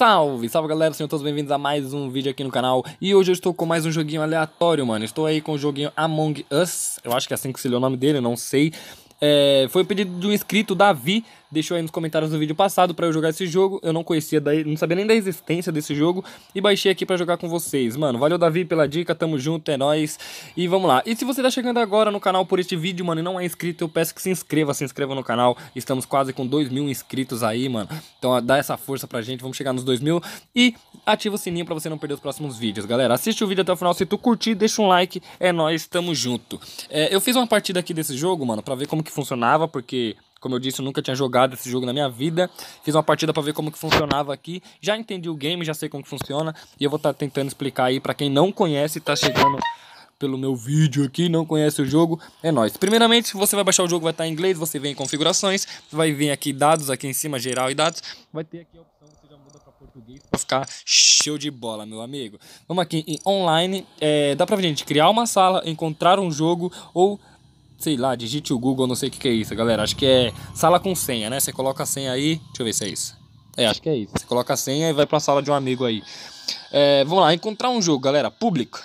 Salve, salve galera, sejam todos bem-vindos a mais um vídeo aqui no canal E hoje eu estou com mais um joguinho aleatório, mano Estou aí com o joguinho Among Us Eu acho que é assim que se lê o nome dele, não sei é, Foi o pedido de um inscrito, Davi deixou aí nos comentários do vídeo passado para eu jogar esse jogo. Eu não conhecia, daí, não sabia nem da existência desse jogo e baixei aqui para jogar com vocês. Mano, valeu Davi pela dica, tamo junto, é nóis. E vamos lá. E se você tá chegando agora no canal por este vídeo, mano, e não é inscrito, eu peço que se inscreva, se inscreva no canal. Estamos quase com 2 mil inscritos aí, mano. Então dá essa força pra gente, vamos chegar nos 2 mil. E ativa o sininho pra você não perder os próximos vídeos, galera. Assiste o vídeo até o final, se tu curtir, deixa um like, é nóis, tamo junto. É, eu fiz uma partida aqui desse jogo, mano, pra ver como que funcionava, porque... Como eu disse, eu nunca tinha jogado esse jogo na minha vida. Fiz uma partida para ver como que funcionava aqui. Já entendi o game, já sei como que funciona. E eu vou estar tá tentando explicar aí para quem não conhece e tá chegando pelo meu vídeo aqui, não conhece o jogo, é nóis. Primeiramente, você vai baixar o jogo, vai estar tá em inglês, você vem em configurações, vai vir aqui dados, aqui em cima, geral e dados, vai ter aqui a opção que você já muda para português para ficar show de bola, meu amigo. Vamos aqui em online, é, dá pra gente criar uma sala, encontrar um jogo ou sei lá, digite o Google, não sei o que, que é isso, galera. Acho que é sala com senha, né? Você coloca a senha aí. Deixa eu ver se é isso. É, acho que é isso. Você coloca a senha e vai pra sala de um amigo aí. É, vamos lá, encontrar um jogo, galera. Público.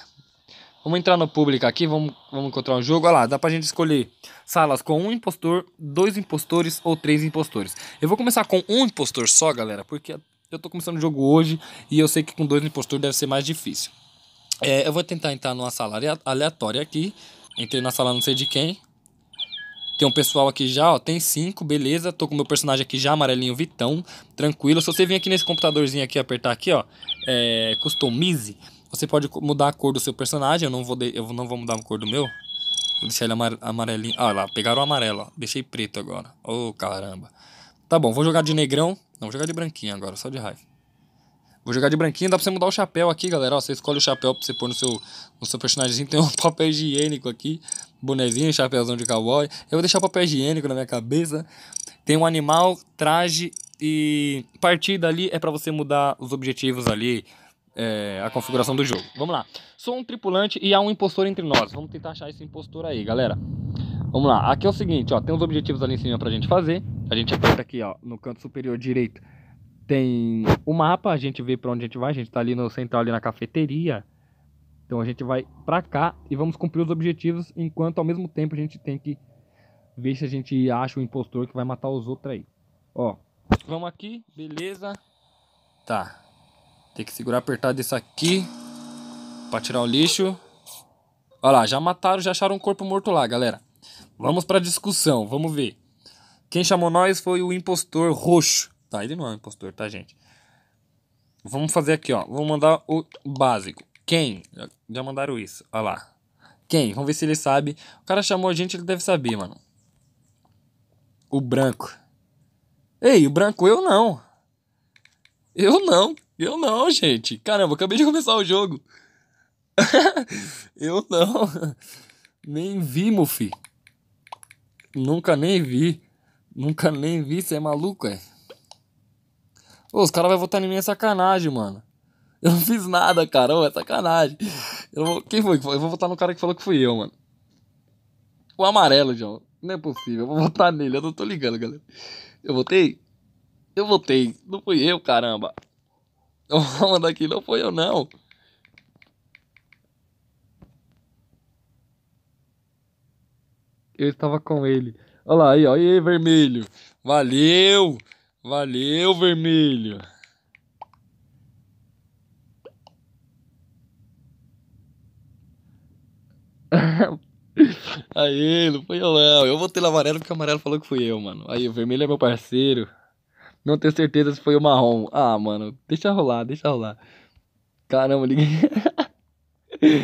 Vamos entrar no público aqui, vamos, vamos encontrar um jogo. Olha lá, dá pra gente escolher salas com um impostor, dois impostores ou três impostores. Eu vou começar com um impostor só, galera, porque eu tô começando o jogo hoje e eu sei que com dois impostores deve ser mais difícil. É, eu vou tentar entrar numa sala aleatória aqui. Entrei na sala não sei de quem. Tem um pessoal aqui já, ó. Tem cinco, beleza. Tô com meu personagem aqui já, amarelinho Vitão. Tranquilo. Se você vir aqui nesse computadorzinho aqui, apertar aqui, ó. É, customize. Você pode mudar a cor do seu personagem. Eu não vou, de, eu não vou mudar a cor do meu. Vou deixar ele amarelinho. Ah, lá, pegaram o amarelo, ó. Deixei preto agora. Ô, oh, caramba. Tá bom, vou jogar de negrão. Não, vou jogar de branquinho agora, só de raiva. Vou jogar de branquinho, dá pra você mudar o chapéu aqui, galera. Ó, você escolhe o chapéu pra você pôr no seu, no seu Tem um papel higiênico aqui. Bonezinho, chapéuzão de cowboy. Eu vou deixar o papel higiênico na minha cabeça. Tem um animal, traje e... Partir dali é pra você mudar os objetivos ali. É, a configuração do jogo. Vamos lá. Sou um tripulante e há um impostor entre nós. Vamos tentar achar esse impostor aí, galera. Vamos lá. Aqui é o seguinte, ó. Tem os objetivos ali em cima pra gente fazer. A gente aperta aqui, ó, no canto superior direito tem o mapa, a gente vê para onde a gente vai, a gente está ali no central, ali na cafeteria. Então a gente vai para cá e vamos cumprir os objetivos, enquanto ao mesmo tempo a gente tem que ver se a gente acha o impostor que vai matar os outros aí. Ó, vamos aqui, beleza. Tá. Tem que segurar apertado isso aqui para tirar o lixo. Olha lá, já mataram, já acharam um corpo morto lá, galera. Vamos para discussão, vamos ver. Quem chamou nós foi o impostor roxo tá? Ele não é um impostor, tá, gente? Vamos fazer aqui, ó. Vou mandar o básico. Quem? Já mandaram isso. Olha lá. Quem? Vamos ver se ele sabe. O cara chamou a gente, ele deve saber, mano. O branco. Ei, o branco eu não. Eu não. Eu não, gente. Caramba, acabei de começar o jogo. eu não. Nem vi, Mufi. Nunca nem vi. Nunca nem vi, você é maluco, é? Pô, os caras vão votar em mim é sacanagem, mano. Eu não fiz nada, cara. é sacanagem. Eu, quem foi? Eu vou votar no cara que falou que fui eu, mano. O amarelo, João. Não é possível. Eu vou votar nele. Eu não tô ligando, galera. Eu votei? Eu votei. Não fui eu, caramba. Eu vou mandar aqui. Não foi eu, não. Eu estava com ele. Olha lá aí, ó. E aí, vermelho. Valeu! Valeu, vermelho. Aí, não foi eu não. Eu votei no amarelo porque o amarelo falou que fui eu, mano. Aí, o vermelho é meu parceiro. Não tenho certeza se foi o marrom. Ah, mano, deixa rolar, deixa rolar. Caramba, ninguém.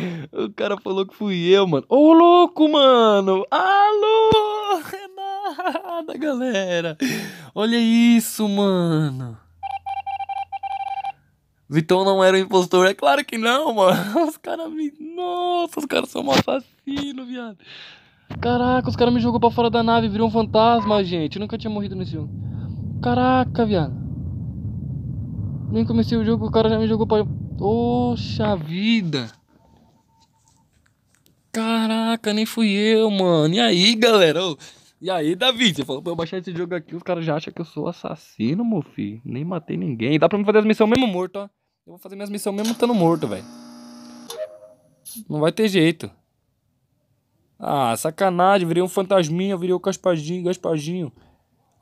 o cara falou que fui eu, mano. Ô, louco, mano! Alô! Renata, galera! Olha isso, mano. Vitão não era um impostor. É claro que não, mano. Os caras me. Nossa, os caras são um assassino, viado. Caraca, os caras me jogou pra fora da nave, virou um fantasma, gente. Eu nunca tinha morrido nesse jogo. Caraca, viado. Nem comecei o jogo, o cara já me jogou pra. Poxa vida. Caraca, nem fui eu, mano. E aí, galera? Ô. E aí, Davi, você falou pra eu baixar esse jogo aqui, os caras já acham que eu sou assassino, meu filho. Nem matei ninguém. Dá pra me fazer as missões mesmo morto, ó. Eu vou fazer minhas missões mesmo estando morto, velho. Não vai ter jeito. Ah, sacanagem. Virei um fantasminha, virei o um Caspadinho, Gaspadinho.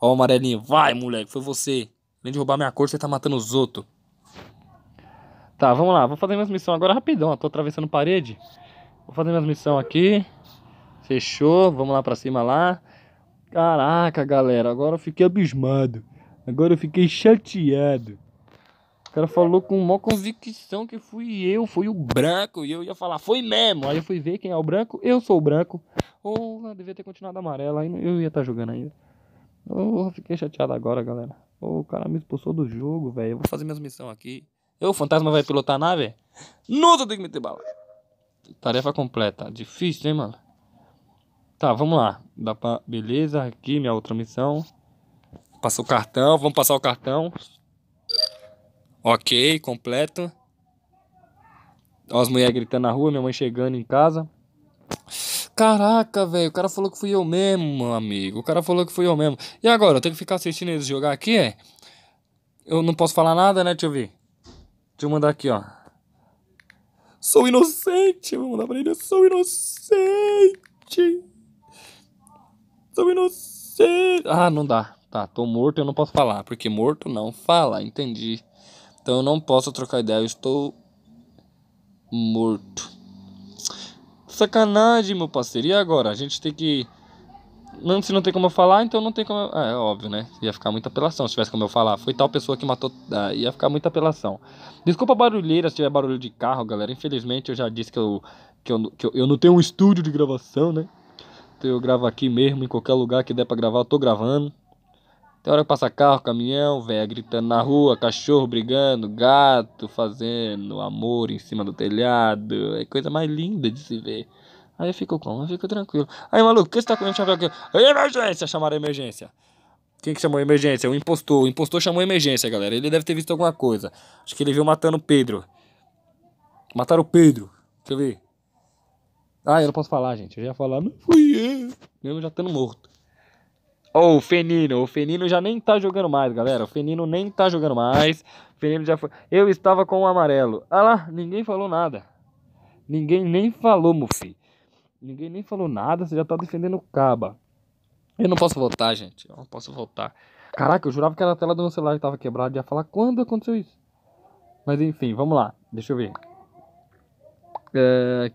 Ó, o amarelinho. Vai, moleque, foi você. Além de roubar minha cor, você tá matando os outros. Tá, vamos lá. Vou fazer minhas missões agora rapidão. Ó. Tô atravessando parede. Vou fazer minhas missões aqui. Fechou. Vamos lá pra cima lá. Caraca, galera, agora eu fiquei abismado. Agora eu fiquei chateado. O cara falou com uma convicção que fui eu, fui o branco. E eu ia falar, foi mesmo. Aí eu fui ver quem é o branco. Eu sou o branco. Ou oh, devia ter continuado amarelo Aí eu ia estar tá jogando ainda. Oh, fiquei chateado agora, galera. Oh, o cara me expulsou do jogo, velho. Eu vou fazer minhas missões aqui. Eu, o fantasma vai pilotar a nave? Nossa, eu tenho que meter bala. Tarefa completa. Difícil, hein, mano? Tá, vamos lá. Dá pra... Beleza, aqui minha outra missão. Passou o cartão, vamos passar o cartão. Ok, completo. Ó, as mulheres gritando na rua, minha mãe chegando em casa. Caraca, velho, o cara falou que fui eu mesmo, amigo. O cara falou que fui eu mesmo. E agora, eu tenho que ficar assistindo eles jogar aqui, é? Eu não posso falar nada, né? Deixa eu ver. Deixa eu mandar aqui, ó. Sou inocente! Vou mandar pra ele, eu sou inocente! Ah, não dá. Tá, tô morto eu não posso falar, porque morto não fala, entendi. Então eu não posso trocar ideia, eu estou morto. Sacanagem, meu parceiro. E agora? A gente tem que. Não, se não tem como eu falar, então não tem como. Eu... É, é óbvio, né? Ia ficar muita apelação se tivesse como eu falar. Foi tal pessoa que matou. Ah, ia ficar muita apelação. Desculpa a barulheira se tiver barulho de carro, galera. Infelizmente eu já disse que eu, que eu, que eu, eu não tenho um estúdio de gravação, né? Então, eu gravo aqui mesmo, em qualquer lugar que der pra gravar, eu tô gravando. Tem hora que passa carro, caminhão, velho, gritando na rua, cachorro brigando, gato fazendo amor em cima do telhado. É coisa mais linda de se ver. Aí ficou calmo eu ficou tranquilo. Aí, maluco, o que você tá comendo chapéu aqui? Emergência! Chamaram a emergência. Quem que chamou a emergência? O impostor. O impostor chamou a emergência, galera. Ele deve ter visto alguma coisa. Acho que ele viu matando o Pedro. Mataram o Pedro. Deixa eu ver. Ah, eu não posso falar, gente. Eu já ia falar, não fui eu. Mesmo já estando morto. Ou oh, o Fenino. O Fenino já nem tá jogando mais, galera. O Fenino nem tá jogando mais. O Fenino já foi. Eu estava com o amarelo. Ah lá, ninguém falou nada. Ninguém nem falou, Mufi. Ninguém nem falou nada. Você já tá defendendo o Caba. Eu não posso voltar, gente. Eu não posso voltar. Caraca, eu jurava que era a tela do meu celular que tava quebrada. Ia falar quando aconteceu isso. Mas enfim, vamos lá. Deixa eu ver. É,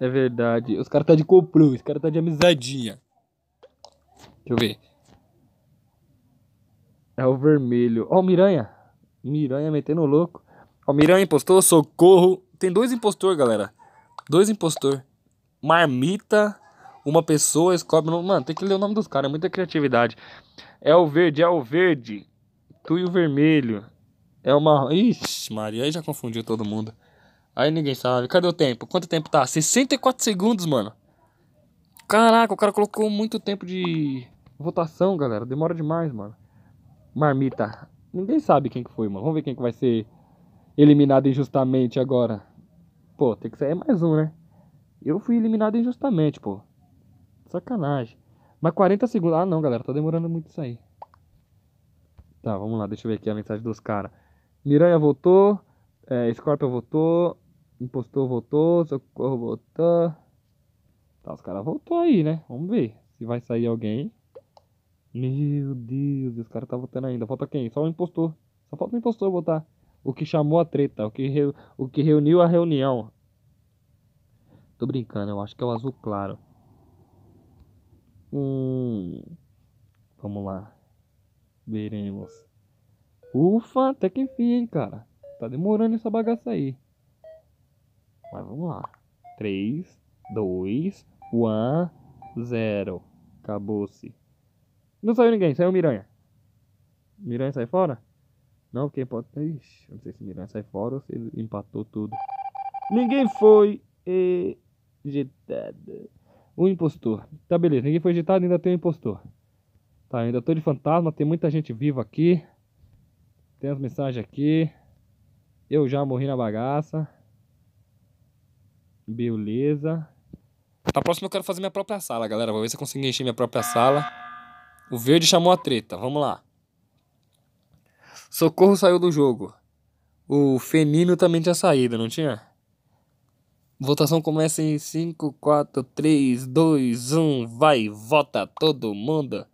é verdade. Os caras tá de compru. os caras tá de amizadinha. Deixa eu ver. É o vermelho. Ó, o Miranha. Miranha metendo louco. Ó, Miranha impostor, socorro. Tem dois impostor, galera. Dois impostor. Marmita, uma pessoa, escobre. Mano, tem que ler o nome dos caras, é muita criatividade. É o verde, é o verde. Tu e o vermelho. É o uma. Ixi, Maria, aí já confundiu todo mundo. Aí ninguém sabe. Cadê o tempo? Quanto tempo tá? 64 segundos, mano. Caraca, o cara colocou muito tempo de votação, galera. Demora demais, mano. Marmita. Ninguém sabe quem que foi, mano. Vamos ver quem que vai ser eliminado injustamente agora. Pô, tem que sair é mais um, né? Eu fui eliminado injustamente, pô. Sacanagem. Mas 40 segundos. Ah, não, galera. Tá demorando muito isso aí. Tá, vamos lá. Deixa eu ver aqui a mensagem dos caras. Miranha votou. É, Scorpio votou. Impostor voltou, socorro voltou. Tá, os caras voltou aí, né? Vamos ver se vai sair alguém. Meu Deus, os caras tá voltando ainda. Falta quem? Só o impostor. Só falta o impostor voltar. O que chamou a treta, o que, re... o que reuniu a reunião. Tô brincando, eu acho que é o azul claro. Hum. Vamos lá. Veremos. Ufa, até que enfim, hein, cara. Tá demorando essa bagaça aí. Mas vamos lá. 3, 2, 1, 0. Acabou-se. Não saiu ninguém, saiu o Miranha. Miranha sai fora? Não, porque pode. Ixi, não sei se Miranha sai fora ou se ele empatou tudo. Ninguém foi ejetado. O impostor. Tá, beleza. Ninguém foi ejetado, ainda tem o um impostor. Tá, ainda tô de fantasma. Tem muita gente viva aqui. Tem as mensagens aqui. Eu já morri na bagaça. Beleza. Pra próxima eu quero fazer minha própria sala, galera. Vou ver se eu consigo encher minha própria sala. O verde chamou a treta. Vamos lá. Socorro saiu do jogo. O Fenino também tinha saído, não tinha? Votação começa em 5, 4, 3, 2, 1. Vai, vota todo mundo.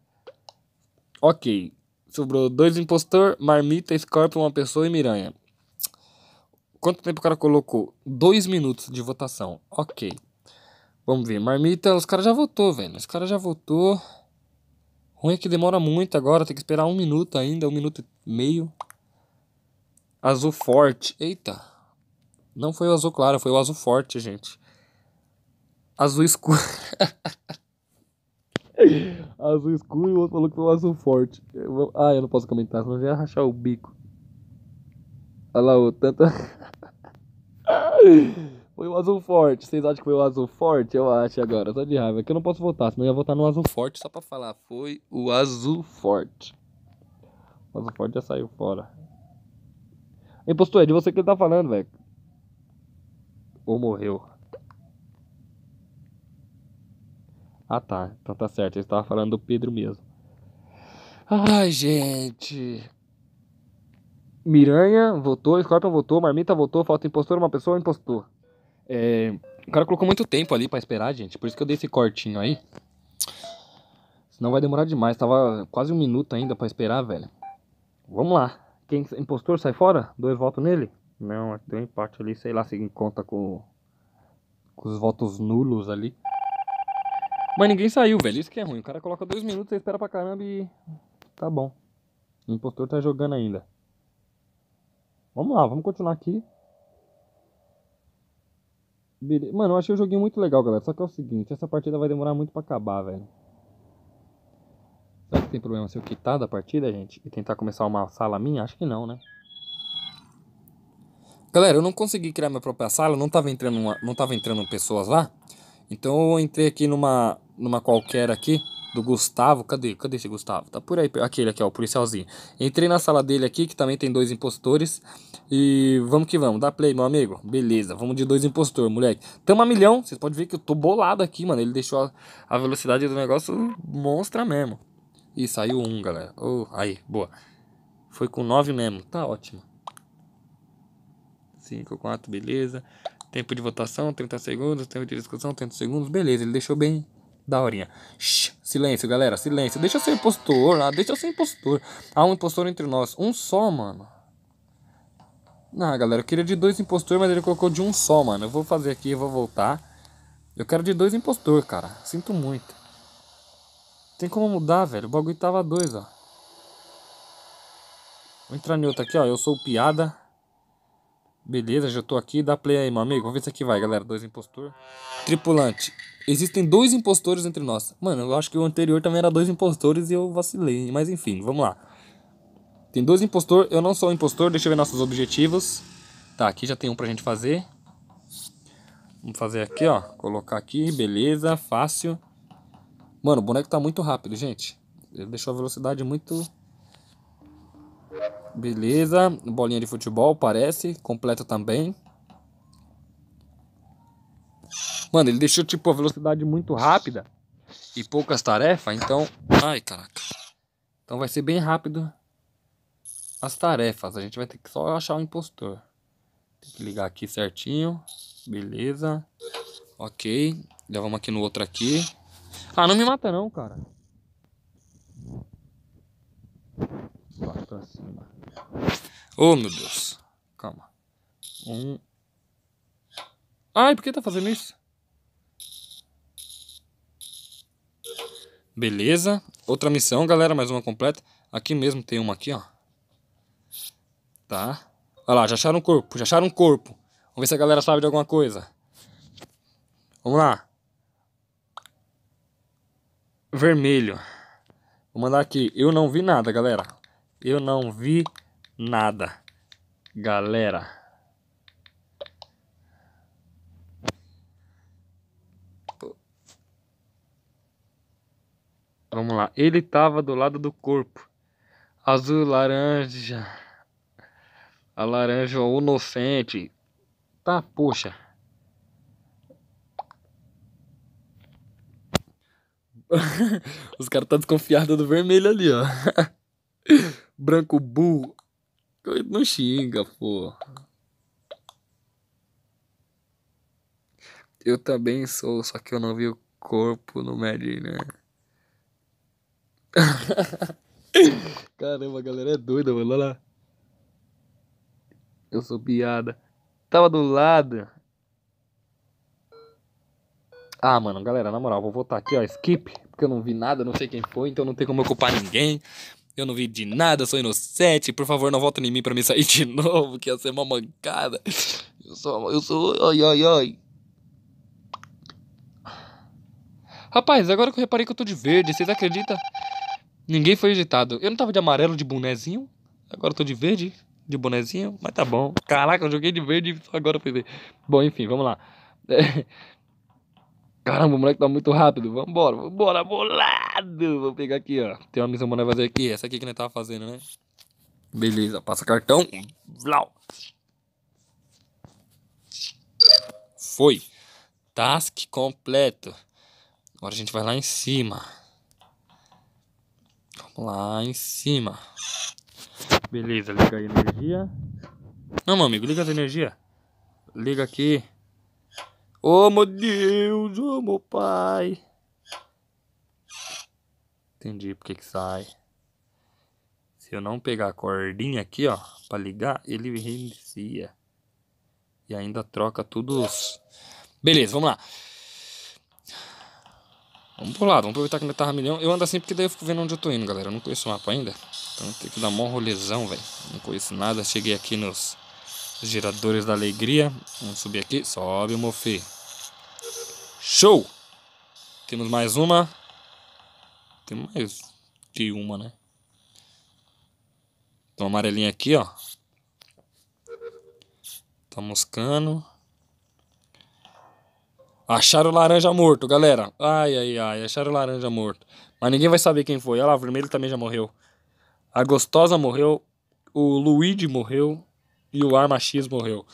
Ok. Sobrou dois impostor, marmita, escorpião, uma pessoa e miranha. Quanto tempo o cara colocou? Dois minutos de votação. Ok. Vamos ver. Marmita, os caras já votou, velho. Os caras já votou. Ruim é que demora muito agora. Tem que esperar um minuto ainda. Um minuto e meio. Azul forte. Eita. Não foi o azul claro. Foi o azul forte, gente. Azul escuro. azul escuro e o outro falou que foi o azul forte. Eu, ah, eu não posso comentar. Senão eu ia rachar o bico. Olha lá o tanto. Foi o azul forte. Vocês acham que foi o azul forte? Eu acho agora. Tô de raiva. Que eu não posso votar, senão eu ia votar no azul forte só pra falar. Foi o azul forte. O azul forte já saiu fora. Impostor, é de você que ele tá falando, velho. Ou morreu. Ah tá, então tá certo. Ele estava falando do Pedro mesmo. Ai, gente. Miranha votou, Scorpion votou, Marmita votou, falta impostor, uma pessoa impostor. É, o cara colocou muito tempo ali para esperar, gente, por isso que eu dei esse cortinho aí. Senão vai demorar demais, tava quase um minuto ainda para esperar, velho. Vamos lá. Quem impostor sai fora? Dois votos nele? Não, deu é empate ali, sei lá se conta com, com os votos nulos ali. Mas ninguém saiu, velho. Isso que é ruim. O cara coloca dois minutos, você espera pra caramba e. Tá bom. O impostor tá jogando ainda. Vamos lá, vamos continuar aqui. Mano, eu achei o joguinho muito legal, galera. Só que é o seguinte, essa partida vai demorar muito pra acabar, velho. Será que tem problema se eu quitar da partida, gente? E tentar começar uma sala minha? Acho que não, né? Galera, eu não consegui criar minha própria sala, não tava entrando, uma, não tava entrando pessoas lá. Então eu entrei aqui numa, numa qualquer aqui do Gustavo. Cadê? Cadê esse Gustavo? Tá por aí, aquele aqui, ó, o policialzinho. Entrei na sala dele aqui, que também tem dois impostores. E vamos que vamos, dá play, meu amigo. Beleza, vamos de dois impostores, moleque. Tamo a milhão, vocês podem ver que eu tô bolado aqui, mano. Ele deixou a, a velocidade do negócio monstra mesmo. E saiu um, galera. Oh, aí, boa. Foi com nove mesmo, tá ótimo. 5, 4, beleza. Tempo de votação, 30 segundos. Tempo de discussão, 30 segundos. Beleza, ele deixou bem da horinha. silêncio, galera, silêncio. Deixa eu ser impostor, ah, deixa eu ser impostor. Há um impostor entre nós. Um só, mano. Ah, galera, eu queria de dois impostores, mas ele colocou de um só, mano. Eu vou fazer aqui, eu vou voltar. Eu quero de dois impostor, cara. Sinto muito. Tem como mudar, velho. O bagulho tava dois, ó. Vou entrar em outro aqui, ó. Eu sou piada. Beleza, já tô aqui. Dá play aí, meu amigo. Vamos ver se aqui vai, galera. Dois impostor. Tripulante. Existem dois impostores entre nós. Mano, eu acho que o anterior também era dois impostores e eu vacilei. Mas enfim, vamos lá. Tem dois impostor. Eu não sou um impostor. Deixa eu ver nossos objetivos. Tá, aqui já tem um pra gente fazer. Vamos fazer aqui, ó. Colocar aqui. Beleza, fácil. Mano, o boneco tá muito rápido, gente. Ele deixou a velocidade muito Beleza. Bolinha de futebol, parece. Completa também. Mano, ele deixou tipo a velocidade muito rápida e poucas tarefas, então. Ai, caraca. Então vai ser bem rápido as tarefas. A gente vai ter que só achar o impostor. Tem que ligar aqui certinho. Beleza. Ok. Já vamos aqui no outro aqui. Ah, não me mata não, cara. Vai pra cima. Oh, meu Deus. Calma. Um. Ai, por que tá fazendo isso? Beleza. Outra missão, galera. Mais uma completa. Aqui mesmo tem uma aqui, ó. Tá. Olha lá, já acharam um corpo. Já acharam um corpo. Vamos ver se a galera sabe de alguma coisa. Vamos lá. Vermelho. Vou mandar aqui. Eu não vi nada, galera. Eu não vi nada nada. Galera. Vamos lá. Ele tava do lado do corpo. Azul, laranja. A laranja inocente. Tá, poxa. Os caras tá desconfiados do vermelho ali, ó. Branco burro. Não xinga, pô. Eu também sou, só que eu não vi o corpo no Mary, né? Caramba, a galera é doida, mano. Olha lá. Eu sou piada. Tava do lado. Ah, mano, galera, na moral, vou voltar aqui, ó. Skip, porque eu não vi nada, não sei quem foi, então não tem como eu culpar ninguém. Eu não vi de nada, sou inocente. Por favor, não volta em mim para me sair de novo, que ia ser uma mancada. Eu sou. Eu sou. Ai, ai, ai. Rapaz, agora que eu reparei que eu tô de verde, vocês acreditam? Ninguém foi editado. Eu não tava de amarelo de bonezinho. Agora eu tô de verde, de bonezinho, mas tá bom. Caraca, eu joguei de verde e agora foi ver. Bom, enfim, vamos lá. É. Caramba, o moleque tá muito rápido. Vambora, vambora, bolado. Vou pegar aqui, ó. Tem uma missão pra fazer aqui. Essa aqui que nós tava fazendo, né? Beleza, passa cartão. Vlau. Foi. Task completo. Agora a gente vai lá em cima. Vamos lá em cima. Beleza, liga a energia. Não, meu amigo, liga a energia. Liga aqui. Oh, meu Deus, oh, meu pai. Entendi porque que sai. Se eu não pegar a cordinha aqui, ó, pra ligar, ele reinicia. E ainda troca tudo os... Beleza, vamos lá. Vamos pro lado, vamos aproveitar que ainda tava milhão. Eu ando assim porque daí eu fico vendo onde eu tô indo, galera. Eu não conheço o mapa ainda. Então tem que dar mó rolezão, velho. Não conheço nada. Cheguei aqui nos geradores da alegria. Vamos subir aqui. Sobe, mofê. Show! Temos mais uma. Tem mais que uma, né? Então, amarelinha aqui, ó. Tá moscando. Acharam o laranja morto, galera. Ai, ai, ai. Acharam o laranja morto. Mas ninguém vai saber quem foi. Olha lá, o vermelho também já morreu. A gostosa morreu. O Luigi morreu. E o Arma X morreu.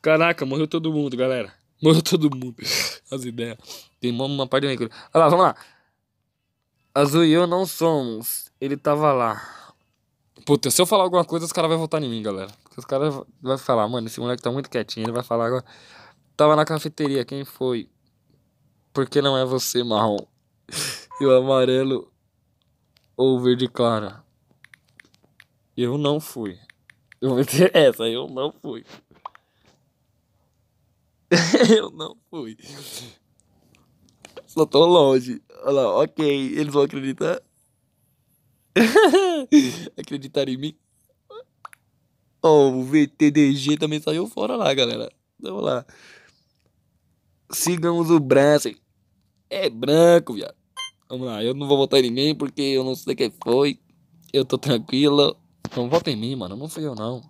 Caraca, morreu todo mundo, galera. Morreu todo mundo. As ideias. Tem uma parte do Olha lá, vamos lá. Azul e eu não somos. Ele tava lá. Puta, se eu falar alguma coisa, os caras vão voltar em mim, galera. Porque os caras vão falar, mano, esse moleque tá muito quietinho, ele vai falar agora. Tava na cafeteria, quem foi? por que não é você, marrom. E o amarelo ou verde clara. Eu não fui. Eu vou ter essa, eu não fui. eu não fui. Só tô longe. Olha lá, ok, eles vão acreditar. Acreditar em mim? Oh, o VTDG também saiu fora lá, galera. Vamos lá. Sigamos o Branson. É branco, viado. Vamos lá, eu não vou votar em ninguém porque eu não sei quem foi. Eu tô tranquilo. Não vota em mim, mano. Não fui eu, não.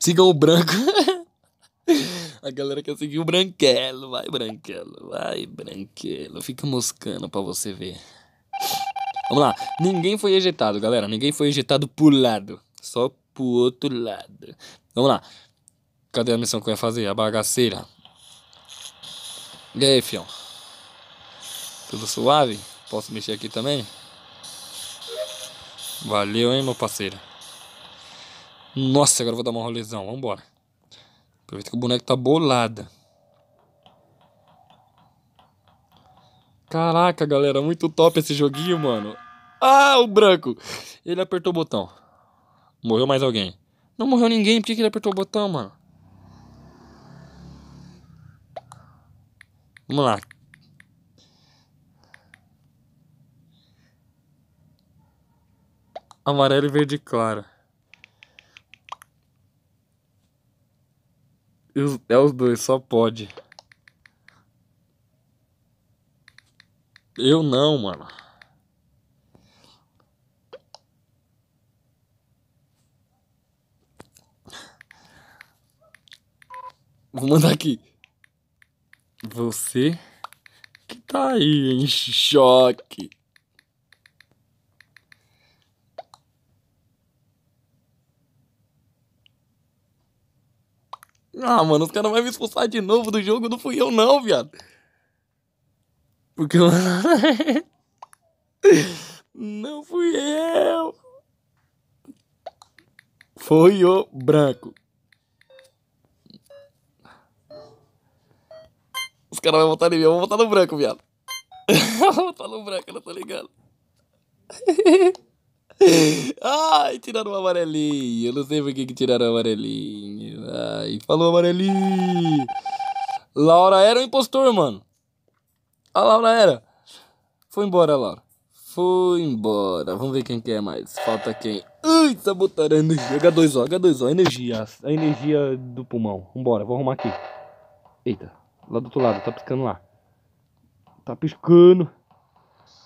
Sigam o branco. A galera quer seguir o Branquelo. Vai, Branquelo. Vai, Branquelo. Fica moscando pra você ver. Vamos lá. Ninguém foi ejetado, galera. Ninguém foi ejetado pro lado. Só pro outro lado. Vamos lá. Cadê a missão que eu ia fazer? A bagaceira. E aí, fião? Tudo suave? Posso mexer aqui também? Valeu, hein, meu parceiro. Nossa, agora eu vou dar uma rolezão. Vambora. Aproveita que o boneco tá bolada. Caraca, galera, muito top esse joguinho, mano. Ah, o branco! Ele apertou o botão. Morreu mais alguém. Não morreu ninguém, por que ele apertou o botão, mano? Vamos lá. Amarelo e verde claro. É os dois, só pode. Eu não, mano. Vou mandar aqui. Você que tá aí em choque. Ah, mano, os caras vão me expulsar de novo do jogo, não fui eu não, viado. Porque eu... não fui eu. Foi o branco. Os caras vão votar em mim, eu vou votar no branco, viado. eu vou votar no branco, eu não né, tô tá ligado. Ai, tiraram o amarelinho. Eu não sei por que, que tiraram o amarelinho. Ai, falou amarelinho. Laura era o um impostor, mano. A Laura era. Foi embora, Laura. Foi embora. Vamos ver quem quer é mais. Falta quem? Ai, sabotaram tá a energia. H2O, H2O, energia. A energia do pulmão. Vambora, vou arrumar aqui. Eita, lá do outro lado, tá piscando lá. Tá piscando.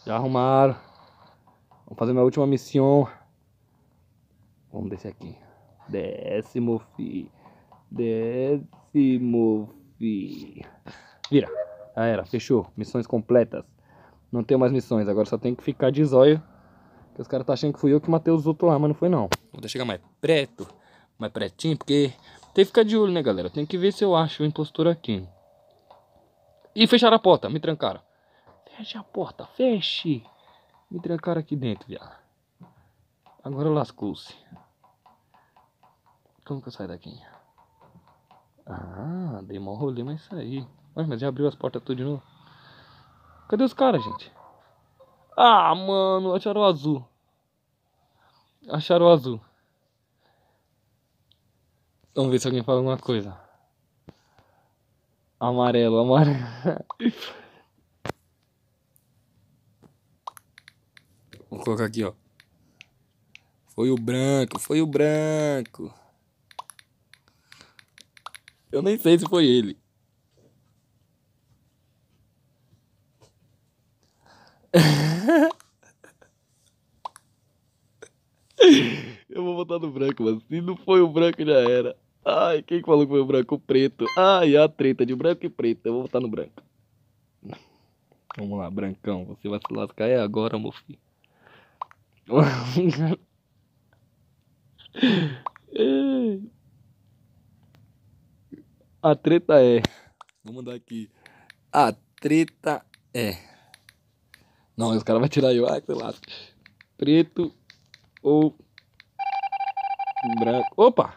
Já arrumaram. Vamos fazer minha última missão. Vamos descer aqui. Décimo, fi. Décimo, fi. Vira. Já era, fechou. Missões completas. Não tenho mais missões, agora só tenho que ficar de zóio. Porque os caras tá achando que fui eu que matei os outros lá, mas não foi não. Vou chegar mais preto, mais pretinho, porque tem que ficar de olho, né, galera? Tem que ver se eu acho o impostor aqui. E fecharam a porta, me trancaram. Fecha a porta, feche. Me trancaram aqui dentro, viado. Agora lascou-se. Como que eu saio daqui? Ah, dei mó rolê, mas saí. Mas, mas já abriu as portas tudo de novo. Cadê os caras, gente? Ah, mano, acharam o azul. Acharam o azul. Vamos ver se alguém fala alguma coisa. Amarelo, amarelo. Vou colocar aqui, ó. Foi o branco, foi o branco. Eu nem sei se foi ele. Eu vou botar no branco, mas se não foi o branco já era. Ai, quem falou que foi o branco? O preto. Ai, a treta de branco e preto. Eu vou botar no branco. Vamos lá, brancão. Você vai se lascar é agora, meu filho. A treta é. Vou mandar aqui. A treta é. Não, os caras vão tirar eu. Ah, sei lá. Preto ou branco. Opa!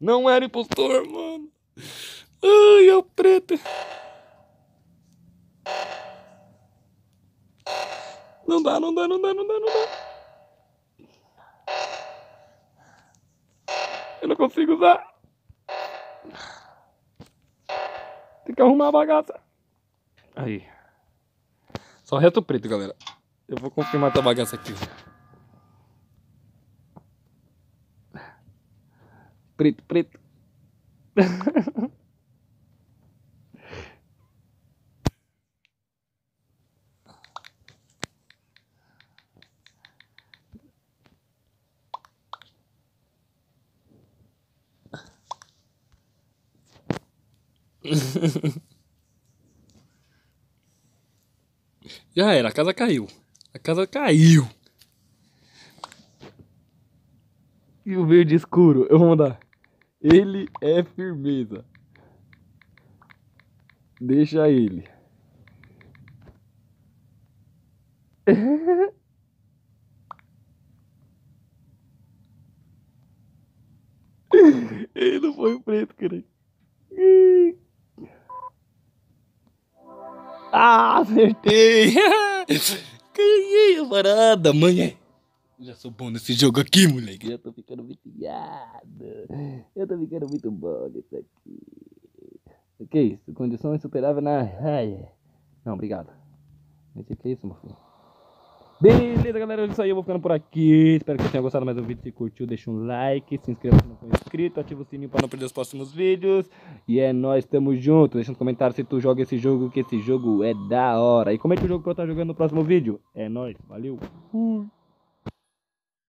Não era impostor, mano. Ai, é o preto. Não dá, não dá, não dá, não dá, não dá. Eu não consigo usar. Tem que arrumar a bagaça. Aí. Só reto preto, galera. Eu vou confirmar essa bagaça aqui. Preto, preto. Já era, a casa caiu. A casa caiu. E o verde escuro, eu vou mandar. Ele é firmeza. Deixa ele. ele não foi preto, cara. Ah, acertei! Ganhei a varada, mãe! Já sou bom nesse jogo aqui, moleque. Já tô ficando muito Eu tô ficando muito bom nisso aqui. O que é isso? Condição insuperável na Não, obrigado. Mas o que é isso, meu filho? Beleza, galera, é isso aí, eu vou ficando por aqui. Espero que você tenha gostado mais do vídeo. Se curtiu, deixa um like, se inscreva se não for inscrito, ativa o sininho para não perder os próximos vídeos. E é nóis, tamo junto. Deixa nos comentários se tu joga esse jogo, que esse jogo é da hora. E comente o jogo que eu estar jogando no próximo vídeo. É nóis, valeu. Fui. Hum.